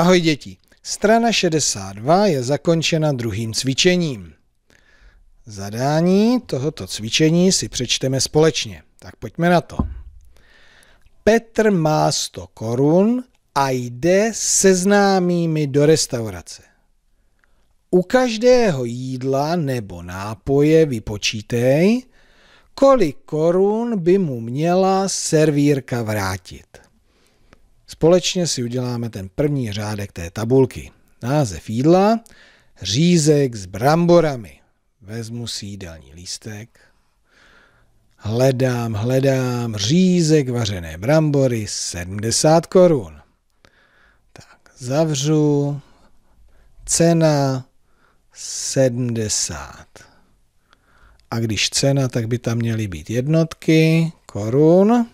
Ahoj děti, strana 62 je zakončena druhým cvičením. Zadání tohoto cvičení si přečteme společně, tak pojďme na to. Petr má 100 korun a jde se známými do restaurace. U každého jídla nebo nápoje vypočítej, kolik korun by mu měla servírka vrátit. Společně si uděláme ten první řádek té tabulky. Název jídla, řízek s bramborami. Vezmu si jídelní lístek, hledám, hledám, řízek vařené brambory 70 korun. Tak, zavřu, cena 70. A když cena, tak by tam měly být jednotky korun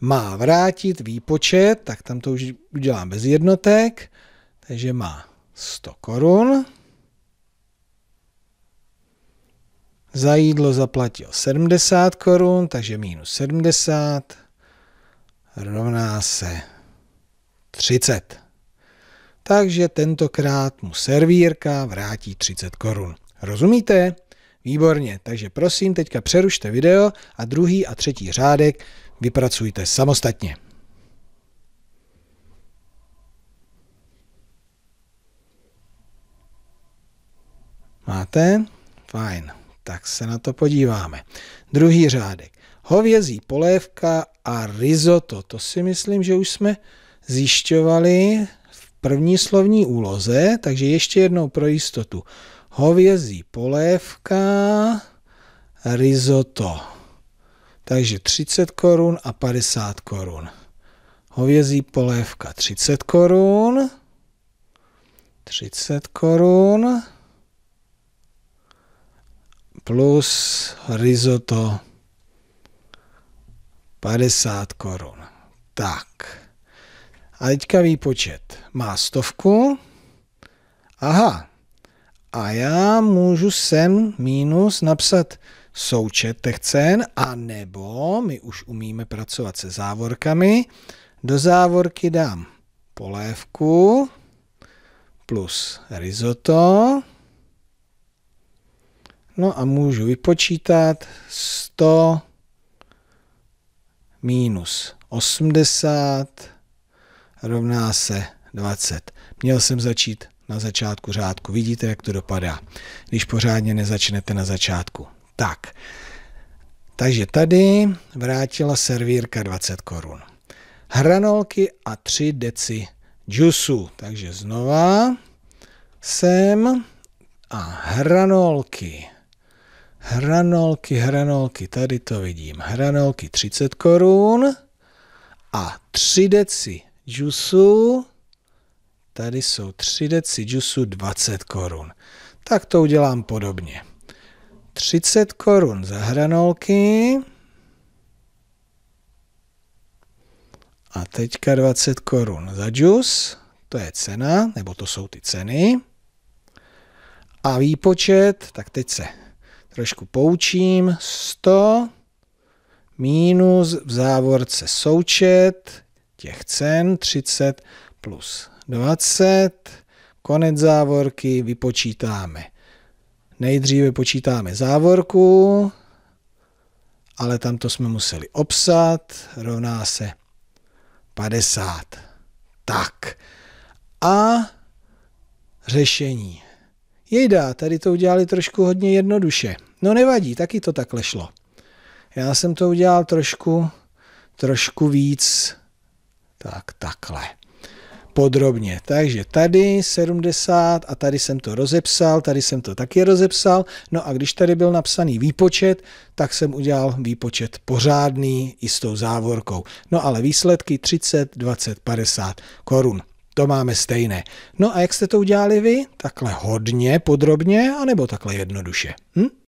má vrátit výpočet, tak tam to už udělám bez jednotek, takže má 100 korun. Za jídlo zaplatil 70 korun, takže minus 70 rovná se 30. Takže tentokrát mu servírka vrátí 30 korun. Rozumíte? Výborně, takže prosím, teďka přerušte video a druhý a třetí řádek vypracujte samostatně. Máte? Fajn, tak se na to podíváme. Druhý řádek. Hovězí polévka a risotto. To si myslím, že už jsme zjišťovali v první slovní úloze, takže ještě jednou pro jistotu. Hovězí polévka, risotto. Takže 30 korun a 50 korun. Hovězí polévka 30 korun. 30 korun plus risotto 50 korun. Tak. A teďka výpočet. Má stovku. Aha. A já můžu sem minus napsat součet těch cen, a nebo my už umíme pracovat se závorkami. Do závorky dám polévku plus risotto. No a můžu vypočítat 100 minus 80 rovná se 20. Měl jsem začít na začátku řádku. Vidíte, jak to dopadá, když pořádně nezačnete na začátku. Tak, takže tady vrátila servírka 20 korun. Hranolky a 3 deci džusu. Takže znova sem a hranolky. Hranolky, hranolky, tady to vidím. Hranolky 30 korun a 3 deci džusu. Tady jsou 3 deci džusu 20 korun. Tak to udělám podobně. 30 korun za hranolky. A teďka 20 korun za džus, to je cena, nebo to jsou ty ceny. A výpočet, tak teď se trošku poučím, 100 minus v závorce součet těch cen 30 plus 20, konec závorky, vypočítáme Nejdříve vypočítáme závorku, ale tamto jsme museli obsat, rovná se 50. Tak. A řešení. Jejda, tady to udělali trošku hodně jednoduše. No nevadí, taky to takhle šlo. Já jsem to udělal trošku, trošku víc. Tak, takhle podrobně. Takže tady 70 a tady jsem to rozepsal, tady jsem to taky rozepsal. No a když tady byl napsaný výpočet, tak jsem udělal výpočet pořádný i s tou závorkou. No ale výsledky 30, 20, 50 korun. To máme stejné. No a jak jste to udělali vy? Takhle hodně podrobně, anebo takhle jednoduše? Hm?